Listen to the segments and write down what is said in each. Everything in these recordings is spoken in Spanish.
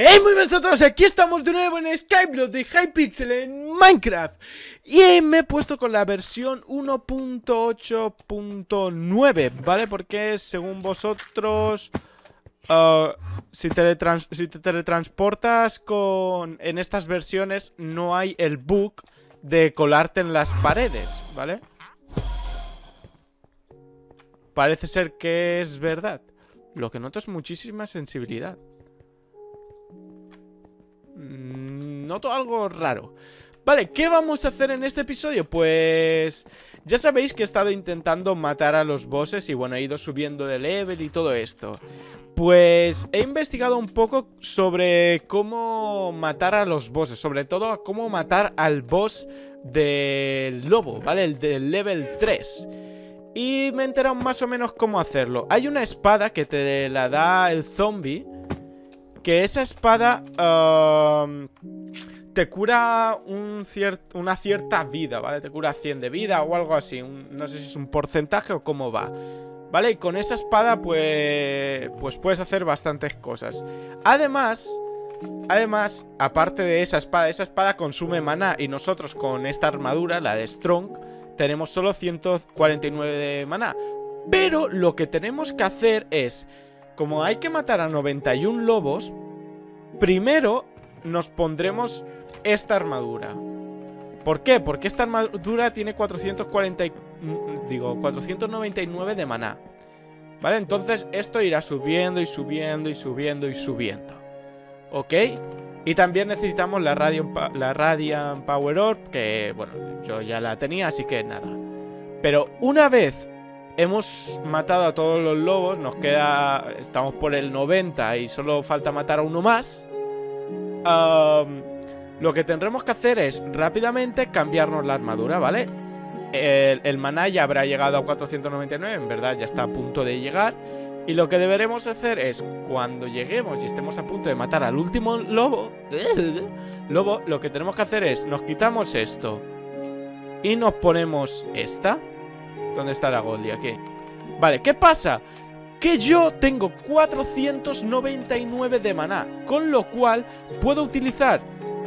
Hey, muy buenas a todos, aquí estamos de nuevo en Skyblock de Hypixel en Minecraft Y me he puesto con la versión 1.8.9, ¿vale? Porque según vosotros, ah, si, te teletransportas con en estas versiones no hay el bug de colarte en las paredes, ¿vale? Parece ser que es verdad, lo que noto es muchísima sensibilidad Mm, noto algo raro. Vale, ¿qué vamos a hacer en este episodio? Pues... Ya sabéis que he estado intentando matar a los bosses y bueno, he ido subiendo de level y todo esto. Pues he investigado un poco sobre cómo matar a los bosses, sobre todo cómo matar al boss del lobo, ¿vale? El del level 3. Y me he enterado más o menos cómo hacerlo. Hay una espada que te la da el zombie que esa espada um, te cura una cierta vida, ¿vale? Te cura 100 de vida o algo así, no sé si es un porcentaje o cómo va. ¿Vale? Y con esa espada pues, pues puedes hacer bastantes cosas. Además, además, aparte de esa espada, esa espada consume maná y nosotros con esta armadura, la de Strong, tenemos solo 149 de maná. Pero lo que tenemos que hacer es como hay que matar a 91 lobos, primero nos pondremos esta armadura. ¿Por qué? Porque esta armadura tiene 440, mm, digo, 499 de maná. ¿Vale? Entonces esto irá subiendo y subiendo y subiendo y subiendo. ¿Ok? Y también necesitamos la radio, la Radiant Power Orb, que bueno, yo ya la tenía, así que nada. Pero una vez Hemos matado a todos los lobos, nos queda... Estamos por el 90 y solo falta matar a uno más. lo que tendremos que hacer es rápidamente cambiarnos la armadura, ¿vale? El, el maná ya habrá llegado a 499, en verdad ya está a punto de llegar. Y lo que deberemos hacer es, cuando lleguemos y estemos a punto de matar al último lobo, lobo, lo que tenemos que hacer es, nos quitamos esto y nos ponemos esta. ¿Dónde está la Goldie? Aquí Vale, ¿qué pasa? Que yo tengo 499 de maná Con lo cual puedo utilizar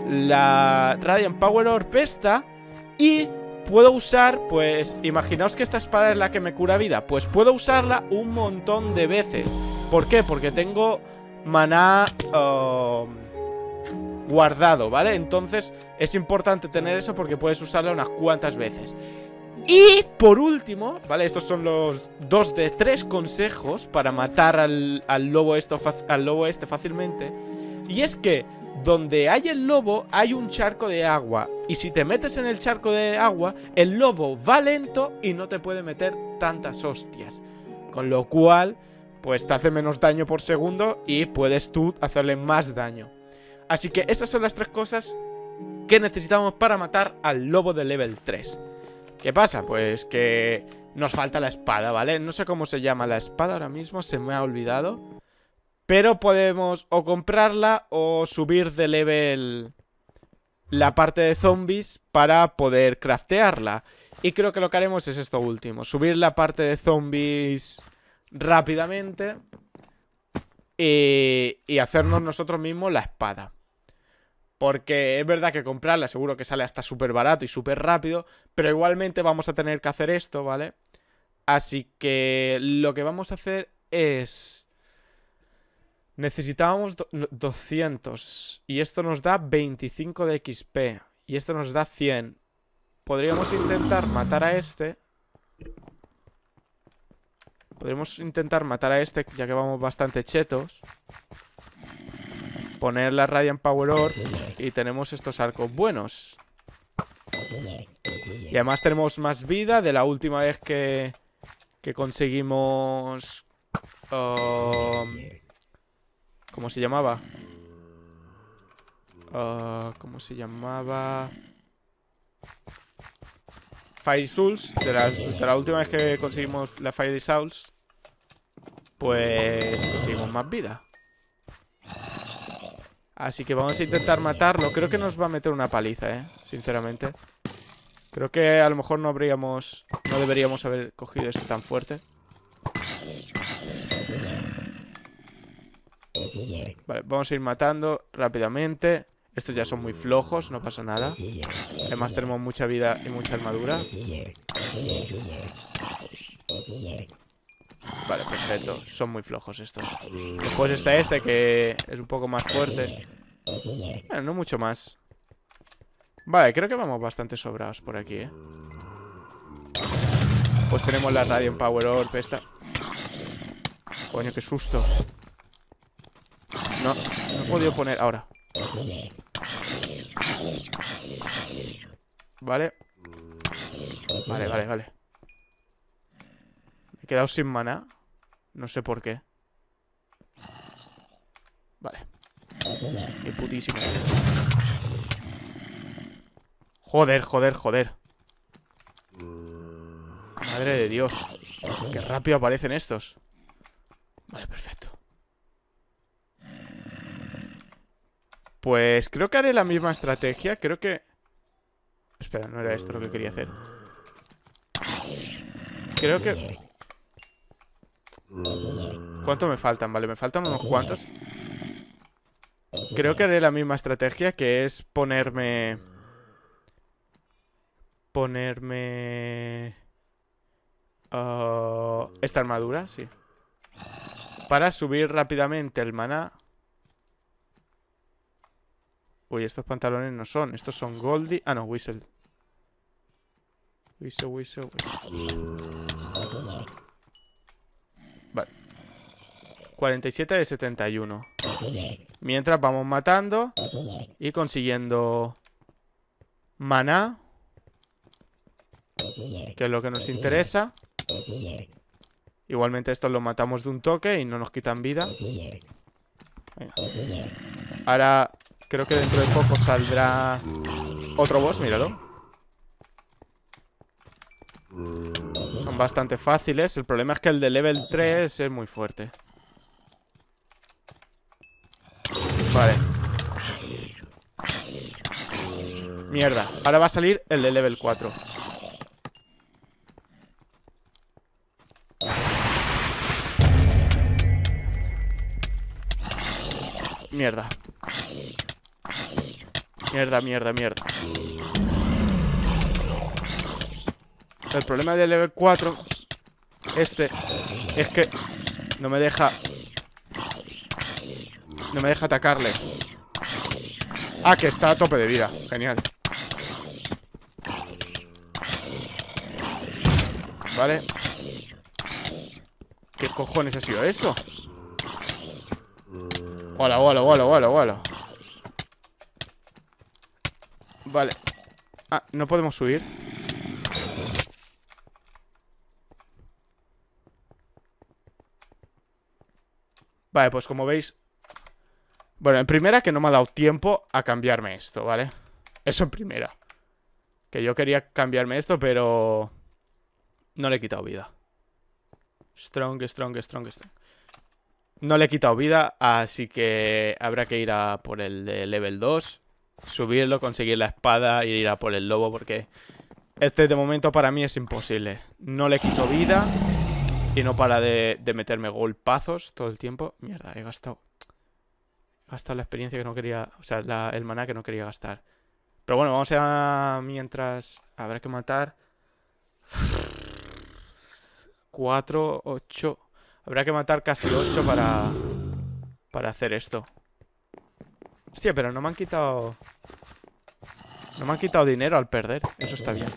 la Radiant Power orpesta Y puedo usar, pues, imaginaos que esta espada es la que me cura vida Pues puedo usarla un montón de veces ¿Por qué? Porque tengo maná um, guardado, ¿vale? Entonces es importante tener eso porque puedes usarla unas cuantas veces y por último, ¿vale? Estos son los dos de tres consejos para matar al, lobo, lobo este fácilmente. Y es que donde hay el lobo hay un charco de agua. Y si te metes en el charco de agua, el lobo va lento y no te puede meter tantas hostias. Con lo cual, pues te hace menos daño por segundo y puedes tú hacerle más daño. Así que esas son las tres cosas que necesitamos para matar al lobo de level 3. ¿Qué pasa? Pues que nos falta la espada, ¿vale? No sé cómo se llama la espada ahora mismo, se me ha olvidado. Pero podemos o comprarla o subir de level la parte de zombies para poder craftearla. Y creo que lo que haremos es esto último, subir la parte de zombies rápidamente y, y hacernos nosotros mismos la espada. Porque es verdad que comprarla seguro que sale hasta súper barato y súper rápido, pero igualmente vamos a tener que hacer esto, ¿vale? Así que lo que vamos a hacer es... Necesitábamos 200 y esto nos da 25 de XP y esto nos da 100. Podríamos intentar matar a este. Podríamos intentar matar a este ya que vamos bastante chetos. Poner la Radiant Power Orb Y tenemos estos arcos buenos Y además tenemos más vida De la última vez que Que conseguimos um, ¿Cómo se llamaba? Uh, ¿Cómo se llamaba? Fire Souls de la, de la, última vez que conseguimos la Fire Souls Pues conseguimos más vida Así que vamos a intentar matarlo. Creo que nos va a meter una paliza, ¿eh? Sinceramente. Creo que a lo mejor no habríamos... No deberíamos haber cogido esto tan fuerte. Vale, vamos a ir matando rápidamente. Estos ya son muy flojos, no pasa nada. Además tenemos mucha vida y mucha armadura. Vale, perfecto. Son muy flojos estos. Después está este que es un poco más fuerte. Bueno, no mucho más. Vale, creo que vamos bastante sobrados por aquí, ¿eh? Pues tenemos la radio Power Orb esta. Coño, qué susto. No, no he podido poner ahora. Vale. Vale, vale, vale quedado sin maná. No sé por qué. Vale. Qué putísimo. Joder, joder, joder. Madre de Dios. Qué rápido aparecen estos. Vale, perfecto. Pues creo que haré la misma estrategia. Creo que... Espera, no era esto lo que quería hacer. Creo que... ¿Cuánto me faltan? Vale, me faltan unos cuantos. Creo que haré la misma estrategia, que es ponerme... Ponerme... Uh, esta armadura, sí. Para subir rápidamente el maná. Uy, estos pantalones no son. Estos son goldi... Ah, no, Whistle. Whistle, Whistle, Whistle. 47 de 71. Mientras vamos matando y consiguiendo maná, que es lo que nos interesa. Igualmente estos los matamos de un toque y no nos quitan vida. Ahora creo que dentro de poco saldrá otro boss, míralo. Son bastante fáciles. El problema es que el de level 3 es muy fuerte. Vale. Mierda. Ahora va a salir el de level 4. Mierda. Mierda, mierda, mierda. El problema del level 4 Este Es que no me deja no me deja atacarle Ah, que está a tope de vida Genial Vale ¿Qué cojones ha sido eso? Hola, hola, hola, hola, hola Vale Ah, no podemos subir Vale, pues como veis bueno, en primera que no me ha dado tiempo a cambiarme esto, ¿vale? Eso en primera. Que yo quería cambiarme esto, pero... No le he quitado vida. Strong, strong, strong, strong. No le he quitado vida, así que habrá que ir a por el de level 2. Subirlo, conseguir la espada y e ir a por el lobo, porque... Este de momento para mí es imposible. No le quito vida y no para de, de meterme golpazos todo el tiempo. Mierda, he gastado Gastar la experiencia que no quería, o sea, el maná que no quería gastar. Pero bueno, vamos a mientras habrá que matar Cuatro, ocho... Habrá que matar casi 8 para para hacer esto. Hostia, pero no me han quitado no me han quitado dinero al perder, eso está bien.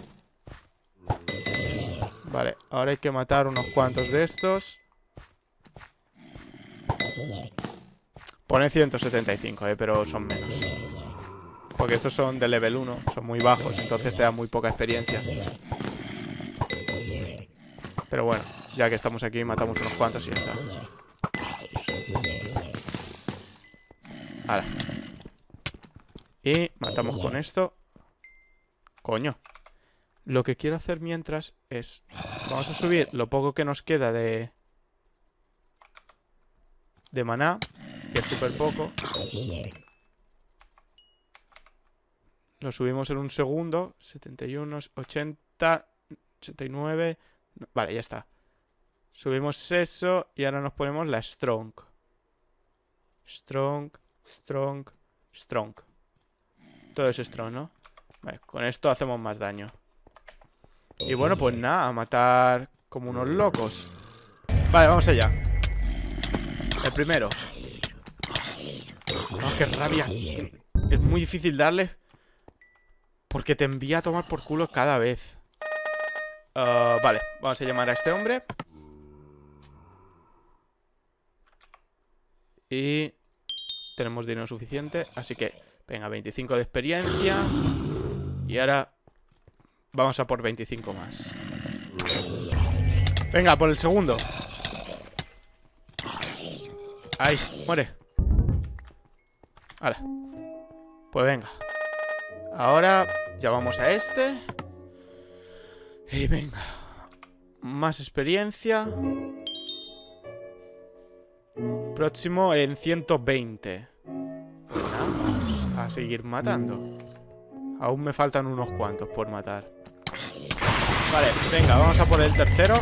Vale, ahora hay que matar unos cuantos de estos. Pone 175, eh, pero son menos. Porque estos son de level 1, son muy bajos, entonces te da muy poca experiencia. Pero bueno, ya que estamos aquí, matamos unos cuantos y ya está. Y matamos con esto. Coño. Lo que quiero hacer mientras es... Vamos a subir lo poco que nos queda de... De maná es súper poco. Lo subimos en un segundo. 71, 80, 89... Vale, ya está. Subimos eso y ahora nos ponemos la strong. Strong, strong, strong. Todo es strong, ¿no? Vale, con esto hacemos más daño. Y bueno, pues nada, a matar como unos locos. Vale, vamos allá. El primero. Ah, qué rabia. Es muy difícil darle. Porque te envía a tomar por culo cada vez. Ah, vale, vamos a llamar a este hombre. Y tenemos dinero suficiente. Así que, venga, 25 de experiencia. Y ahora vamos a por 25 más. Venga, por el segundo. Ay, muere. Vale. Pues venga. Ahora ya vamos a este. Y venga. Más experiencia. Próximo en 120. Vamos a seguir matando. Aún me faltan unos cuantos por matar. Vale, venga, vamos a por el tercero.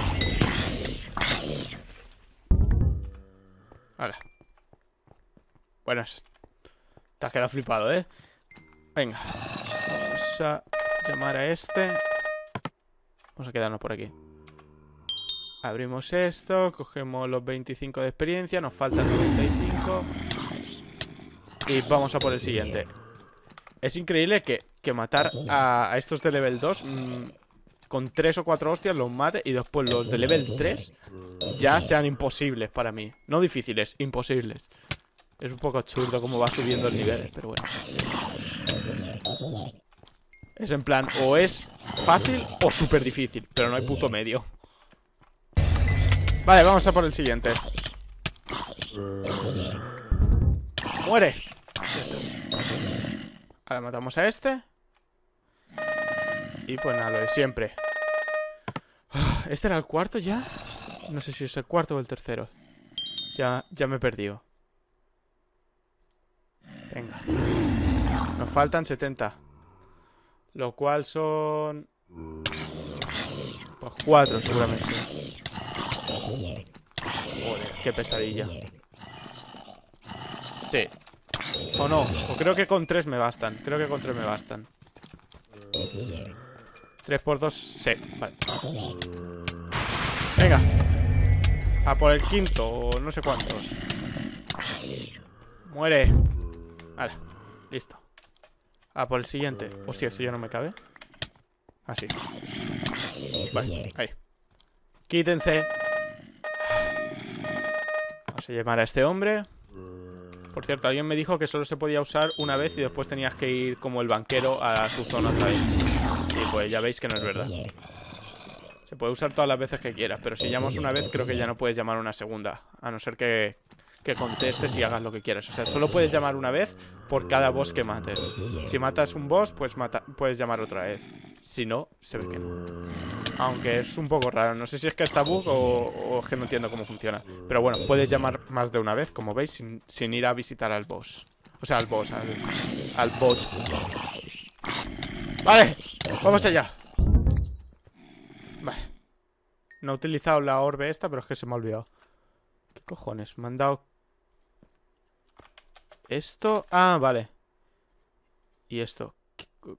Vale. Bueno, te has quedado flipado, ¿eh? Venga. Vamos a llamar a este. Vamos a quedarnos por aquí. Abrimos esto, cogemos los 25 de experiencia, nos faltan 95. Y vamos a por el siguiente. Es increíble que, que matar a, estos de level 2 mm, con 3 o 4 hostias los mate y después los de level 3 ya sean imposibles para mí. No difíciles, imposibles. Es un poco absurdo cómo va subiendo el nivel, pero bueno. Es en plan, o es fácil o súper difícil, pero no hay puto medio. Vale, vamos a por el siguiente. ¡Muere! Ahora matamos a este. Y pues nada, lo de siempre. Ah, ¿Este era el cuarto ya? No sé si es el cuarto o el tercero. Ya, ya me he perdido. Venga. Nos faltan 70. Lo cual son... Pues 4 seguramente. Joder, qué pesadilla. Sí. O no. O creo que con 3 me bastan. Creo que con 3 me bastan. 3 por 2. Sí, vale. Venga. A por el quinto o no sé cuántos. Muere. Vale, listo. Ah, por el siguiente. Hostia, esto ya no me cabe. Así. Ah, vale, ahí. Quítense. Vamos a llamar a este hombre. Por cierto, alguien me dijo que solo se podía usar una vez y después tenías que ir como el banquero a su zona Y pues ya veis que no es verdad. Se puede usar todas las veces que quieras, pero si llamas una vez creo que ya no puedes llamar una segunda. A no ser que que contestes y hagas lo que quieras. O sea, solo puedes llamar una vez por cada boss que mates. Si matas un boss, pues puedes llamar otra vez. Si no, se ve que no. Aunque es un poco raro. No sé si es que está bug o, o que no entiendo cómo funciona. Pero bueno, puedes llamar más de una vez, como veis, sin, ir a visitar al boss. O sea, al boss, al, al bot. Vale, vamos allá. Vale. No he utilizado la orbe esta, pero es que se me ha olvidado. ¿Qué cojones? Me han dado esto... Ah, vale. Y esto.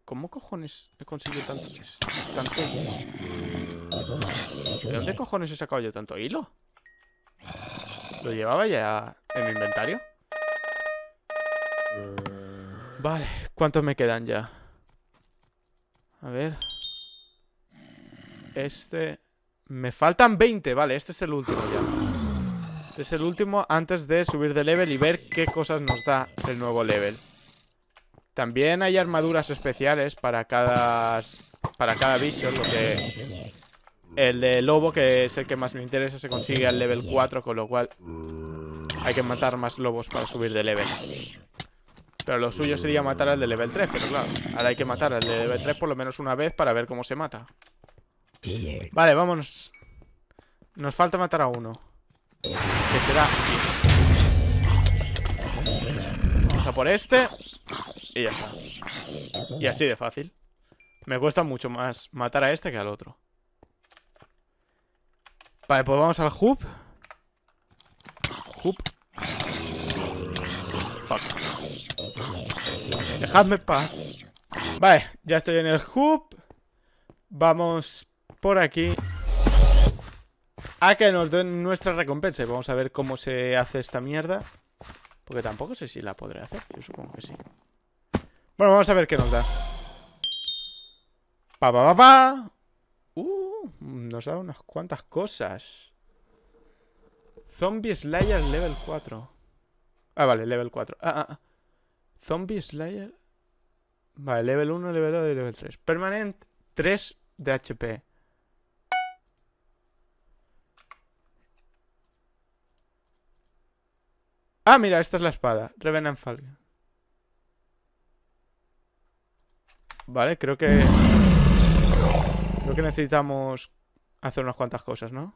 ¿Cómo cojones he conseguido tanto... tanto... ¿De dónde cojones he sacado yo tanto hilo? ¿Lo llevaba ya en mi inventario? Vale, ¿cuántos me quedan ya? A ver... Este... Me faltan 20, vale, este es el último ya es el último antes de subir de level y ver qué cosas nos da el nuevo level. También hay armaduras especiales para cada, para cada bicho, lo que... El de lobo, que es el que más me interesa, se consigue al level 4, con lo cual hay que matar más lobos para subir de level. Pero lo suyo sería matar al de level 3, pero claro, ahora hay que matar al de level 3 por lo menos una vez para ver cómo se mata. Vale, vámonos. Nos falta matar a uno. Que será por este. Y ya está. Y así de fácil. Me cuesta mucho más matar a este que al otro. Vale, pues vamos al hoop. Hoop. Fuck. Dejadme pa Vale, ya estoy en el hoop. Vamos por aquí a ah, que nos den nuestra recompensa. Y vamos a ver cómo se hace esta mierda. Porque tampoco sé si la podré hacer. Yo supongo que sí. Bueno, vamos a ver qué nos da. Pa, pa, pa, pa. Uh, nos da unas cuantas cosas. Zombie Slayer level 4. Ah, vale, level 4. Ah, ah, ah. Zombie Slayer. Vale, level 1, level 2 y level 3. Permanent 3 de HP. Ah, mira, esta es la espada. Revenant Falcon. Vale, creo que... Creo que necesitamos hacer unas cuantas cosas, ¿no?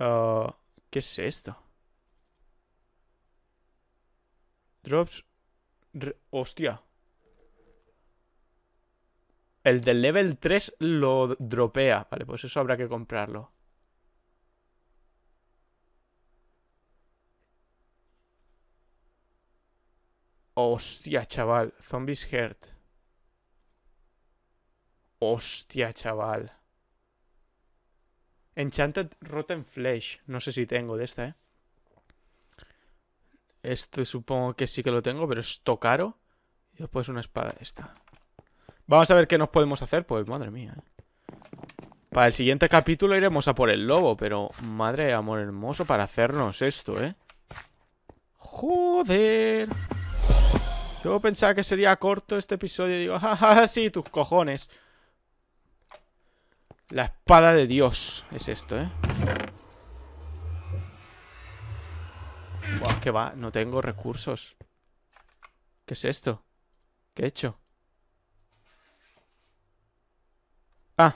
Oh, ¿Qué es esto? Drops... Hostia. El del level 3 lo dropea. Vale, pues eso habrá que comprarlo. Hostia, chaval. Zombies Heart. Hostia, chaval. Enchanted Rotten Flesh. No sé si tengo de esta, ¿eh? Este supongo que sí que lo tengo, pero es caro Y después una espada esta. Vamos a ver qué nos podemos hacer. Pues madre mía. ¿eh? Para el siguiente capítulo iremos a por el lobo, pero madre amor hermoso para hacernos esto, ¿eh? Joder. Yo pensaba que sería corto este episodio digo, jajaja, sí, tus cojones. La espada de Dios es esto, ¿eh? Buah, que va, no tengo recursos. ¿Qué es esto? ¿Qué he hecho? Ah.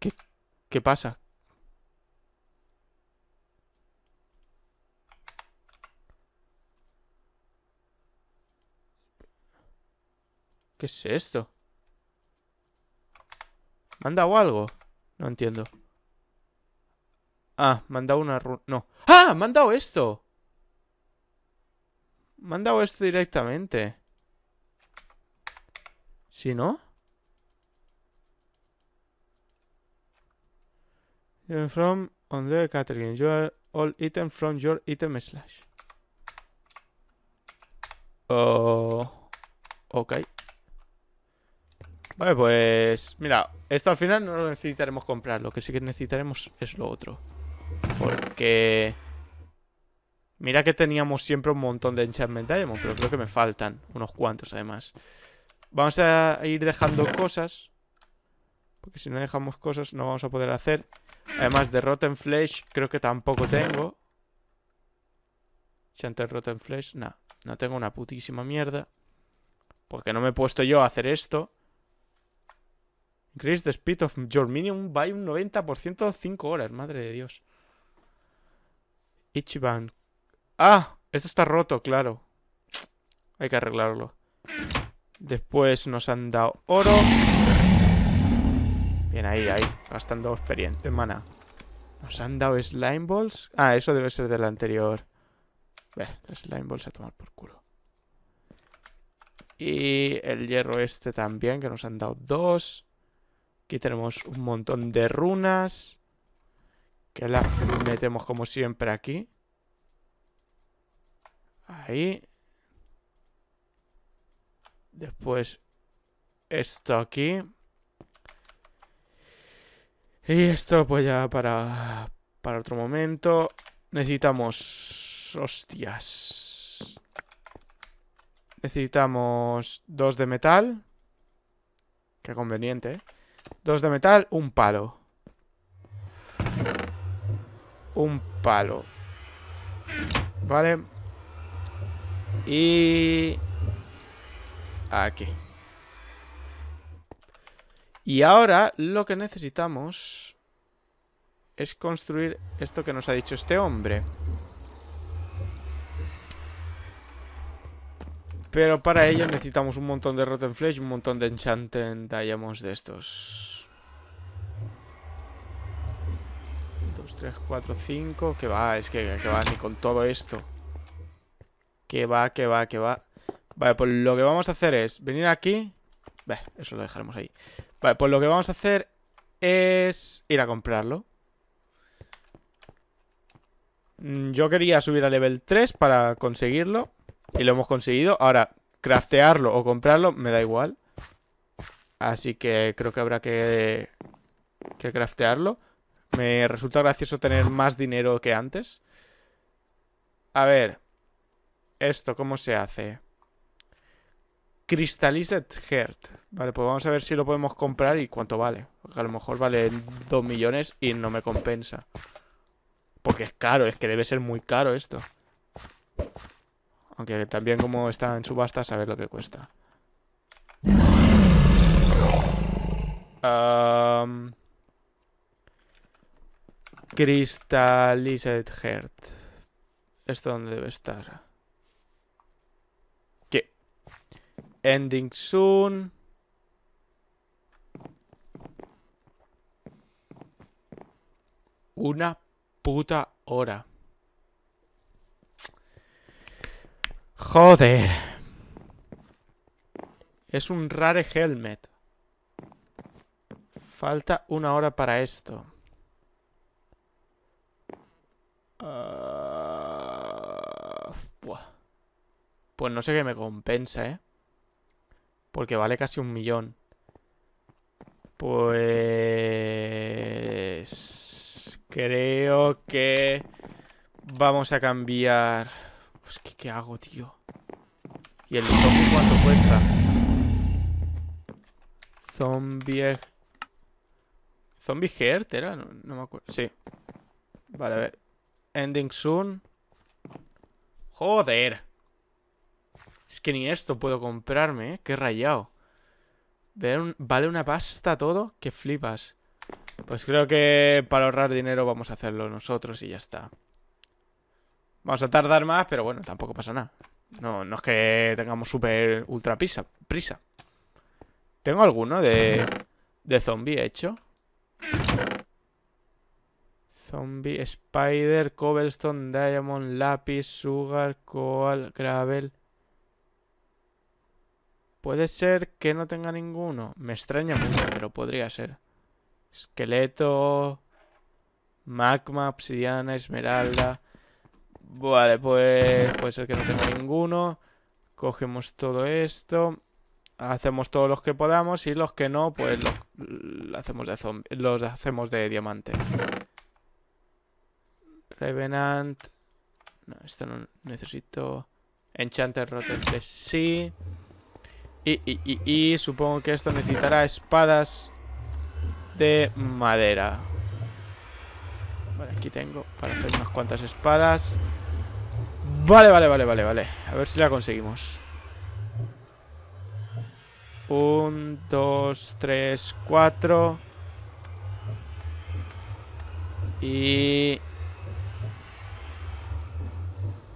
¿Qué, qué pasa? ¿Qué es esto? ¿Me han algo? No entiendo. Ah, me una runa... No. ¡Ah! ¡Me esto! Me esto directamente. ¿Sí, no? You're from Andrea Catherine. You are all item from your item slash. Oh. Ok. Vale, pues... Mira, esto al final no lo necesitaremos comprar. Lo que sí que necesitaremos es lo otro. Porque... Mira que teníamos siempre un montón de enchantment diamond, pero creo que me faltan unos cuantos además. Vamos a ir dejando cosas. Porque si no dejamos cosas no vamos a poder hacer. Además de Rotten Flesh creo que tampoco tengo. Chanter Rotten Flesh, no, no tengo una putísima mierda. Porque no me he puesto yo a hacer esto. Increase the speed of your minion by un 90% 5 horas. Madre de Dios. Ichiban. ¡Ah! Esto está roto, claro. Hay que arreglarlo. Después nos han dado oro. Bien, ahí, ahí. Gastando experiencia. Mana. Nos han dado slime balls. Ah, eso debe ser del anterior. Ve, slime balls a tomar por culo. Y el hierro este también, que nos han dado dos. Aquí tenemos un montón de runas. Que las metemos como siempre aquí. Ahí. Después esto aquí. Y esto pues ya para, para otro momento. Necesitamos... Hostias. Necesitamos dos de metal. Qué conveniente, ¿eh? Dos de metal, un palo. Un palo. Vale. Y... Aquí. Y ahora lo que necesitamos es construir esto que nos ha dicho este hombre. Pero para ello necesitamos un montón de Rotten Flesh un montón de Enchanted Diamonds de estos. 2, 3, cuatro, 5. Que va, es que, va, ni con todo esto. Que va, que va, que va. Vale, pues lo que vamos a hacer es venir aquí. eso lo dejaremos ahí. Vale, pues lo que vamos a hacer es ir a comprarlo. Mm, yo quería subir a level 3 para conseguirlo. Y lo hemos conseguido. Ahora, craftearlo o comprarlo me da igual. Así que creo que habrá que, que craftearlo. Me resulta gracioso tener más dinero que antes. A ver. Esto, ¿cómo se hace? Crystallized Heart. Vale, pues vamos a ver si lo podemos comprar y cuánto vale. a lo mejor vale 2 millones y no me compensa. Porque es caro, es que debe ser muy caro esto. Aunque también como está en subasta, saber lo que cuesta. Crystallized Heart. ¿Esto dónde debe estar? ¿Qué? Ending soon. Una puta hora. Joder. Es un rare helmet. Falta una hora para esto. Ah, pues no sé qué me compensa, ¿eh? Porque vale casi un millón. Pues... Creo que... Vamos a cambiar... Pues, ¿qué, hago, tío? ¿Y el zombie cuánto cuesta? Zombie... Zombie Heart era, no, me acuerdo. Sí. Vale, a ver. Ending soon. Joder. Es que ni esto puedo comprarme, ¿eh? Qué rayado. Vale una pasta todo que flipas. Pues creo que para ahorrar dinero vamos a hacerlo nosotros y ya está. Vamos a tardar más, pero bueno, tampoco pasa nada. No, no es que tengamos súper ultra prisa. ¿Tengo alguno de, de zombie hecho? Zombie, Spider, Cobblestone, Diamond, Lápiz, Sugar, Coal, Gravel. Puede ser que no tenga ninguno. Me extraña mucho, pero podría ser. Esqueleto, Magma, Obsidiana, Esmeralda. Vale, pues puede ser que no tenga ninguno. Cogemos todo esto. Hacemos todos los que podamos y los que no, pues los hacemos de, los hacemos de diamante. Revenant. No, esto no necesito. Enchanted Rotate, sí. Y, y supongo que esto necesitará espadas de madera. Vale, aquí tengo para hacer unas cuantas espadas. Vale, vale, vale, vale, vale. A ver si la conseguimos. Un, dos, tres, cuatro. Y...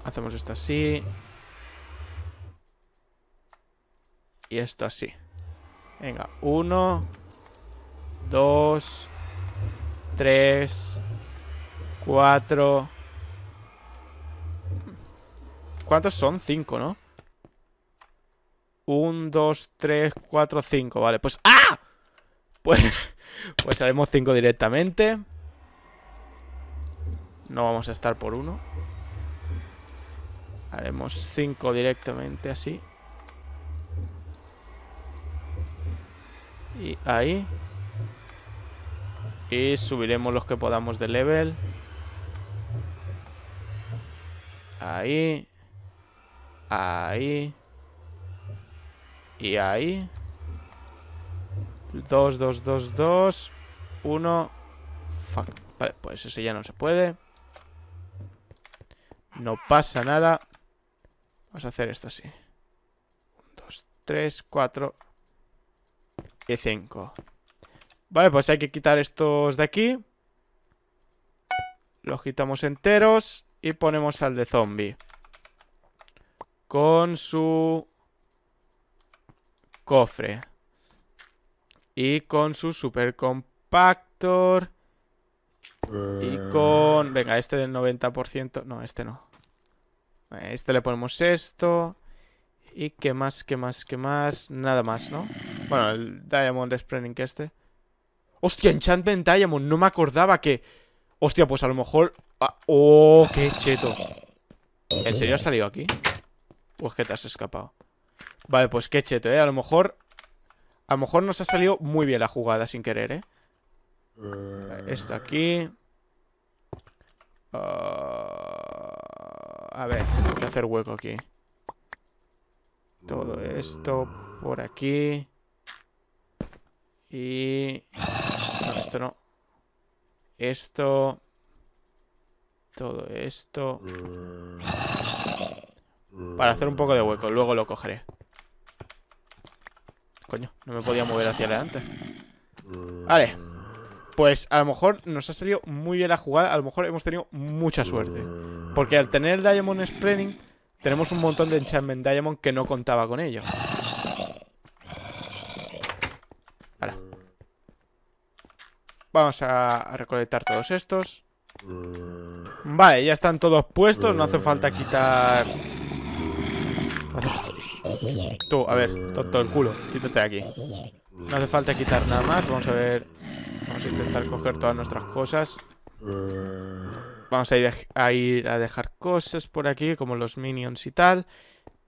Hacemos esto así. Y esto así. Venga, uno, dos, tres, cuatro... ¿Cuántos son? 5, ¿no? 1, 2, 3, 4, 5 Vale, pues... ¡Ah! Pues, pues haremos 5 directamente No vamos a estar por 1 Haremos 5 directamente, así Y ahí Y subiremos los que podamos de level Ahí Ahí. Y ahí. 2, 2, 2, 2. 1. Fuck. Vale, pues ese ya no se puede. No pasa nada. Vamos a hacer esto así. 1, 2, 3, 4 y 5. Vale, pues hay que quitar estos de aquí. Los quitamos enteros y ponemos al de zombie con su cofre. Y con su super compactor. Y con... Venga, este del 90%. No, este no. este le ponemos esto. Y qué más, qué más, qué más. Nada más, ¿no? Bueno, el Diamond Spreading que este. Hostia, Enchantment Diamond. No me acordaba que... Hostia, pues a lo mejor... Ah, ¡Oh, qué cheto! ¿En serio ha salido aquí? Pues que te has escapado. Vale, pues qué cheto, ¿eh? A lo mejor... A lo mejor nos ha salido muy bien la jugada sin querer, ¿eh? eh. esto aquí... Ah, a ver, hay que hacer hueco aquí. Todo esto por aquí. Y... esto no. Esto... Todo esto... Eh. Para hacer un poco de hueco, luego lo cogeré. Coño, no me podía mover hacia adelante. Vale. Pues a lo mejor nos ha salido muy bien la jugada, a lo mejor hemos tenido mucha suerte. Porque al tener el Diamond Spreading, tenemos un montón de Enchantment Diamond que no contaba con ello. Vale. Vamos a recolectar todos estos. Vale, ya están todos puestos, no hace falta quitar Tú, a ver, tonto el culo, quítate de aquí. No hace falta quitar nada más, vamos a ver... Vamos a intentar coger todas nuestras cosas. Vamos a ir a, ir a dejar cosas por aquí, como los minions y tal.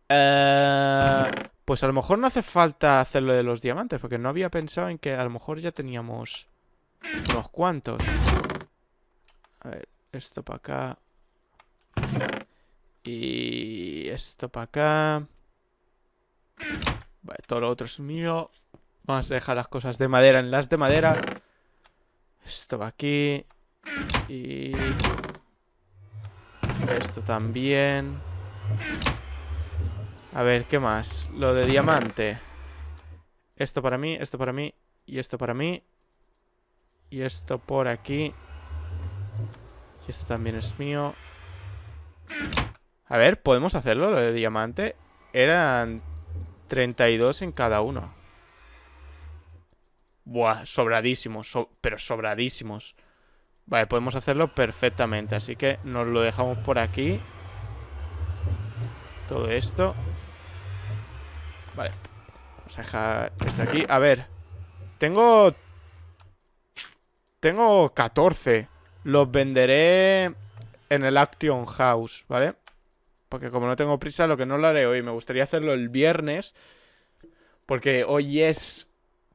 Eh, pues a lo mejor no hace falta hacer lo de los diamantes, porque no había pensado en que a lo mejor ya teníamos unos cuantos. A ver, esto para acá. Y esto para acá. Vale, todo lo otro es mío. Vamos a dejar las cosas de madera en las de madera. Esto va aquí. Y... Esto también. A ver, ¿qué más? Lo de diamante. Esto para mí, esto para mí y esto para mí. Y esto por aquí. Y esto también es mío. A ver, podemos hacerlo, lo de diamante. Eran 32 en cada uno. Buah, sobradísimos, pero sobradísimos. Vale, podemos hacerlo perfectamente, así que nos lo dejamos por aquí. Todo esto. Vale. Vamos a dejar este aquí. A ver. Tengo... Tengo 14. Los venderé en el Action House, ¿vale? Porque como no tengo prisa, lo que no lo haré hoy. Me gustaría hacerlo el viernes. Porque hoy es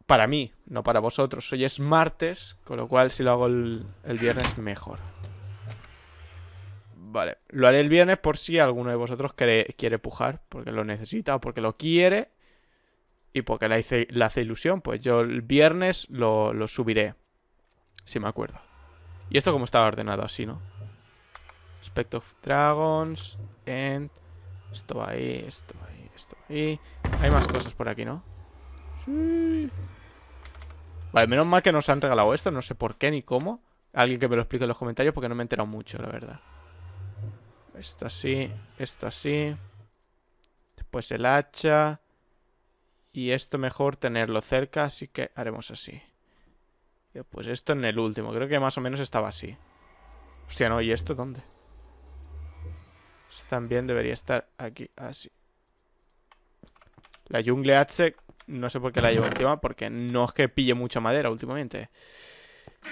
para mí, no para vosotros. Hoy es martes, con lo cual si lo hago el, viernes, mejor. Vale, lo haré el viernes por si alguno de vosotros quiere, quiere pujar, porque lo necesita o porque lo quiere y porque le hace, hace ilusión. Pues yo el viernes lo, lo subiré, si me acuerdo. Y esto como estaba ordenado así, ¿no? Spect of Dragons. Esto va ahí, esto va ahí, esto va ahí. Hay más cosas por aquí, ¿no? Sí. Vale, menos mal que nos han regalado esto. No sé por qué ni cómo. Alguien que me lo explique en los comentarios porque no me he enterado mucho, la verdad. Esto así, esto así. Después el hacha. Y esto mejor tenerlo cerca, así que haremos así. Y después esto en el último. Creo que más o menos estaba así. Hostia, no, ¿y esto dónde? también debería estar aquí, así. La Jungle H no sé por qué la llevo encima, porque no es que pille mucha madera últimamente.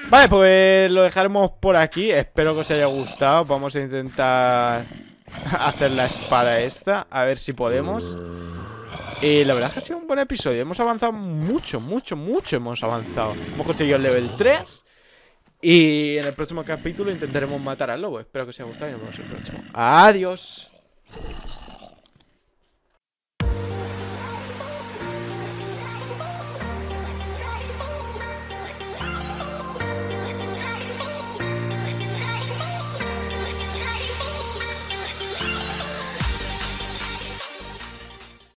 Vale, pues lo dejaremos por aquí. Espero que os haya gustado. Vamos a intentar hacer la espada esta, a ver si podemos. Y la verdad es que ha sido un buen episodio. Hemos avanzado mucho, mucho, mucho hemos avanzado. Hemos conseguido el level 3. Y en el próximo capítulo intentaremos matar al lobo. Espero que os haya gustado y nos vemos el próximo. Adiós.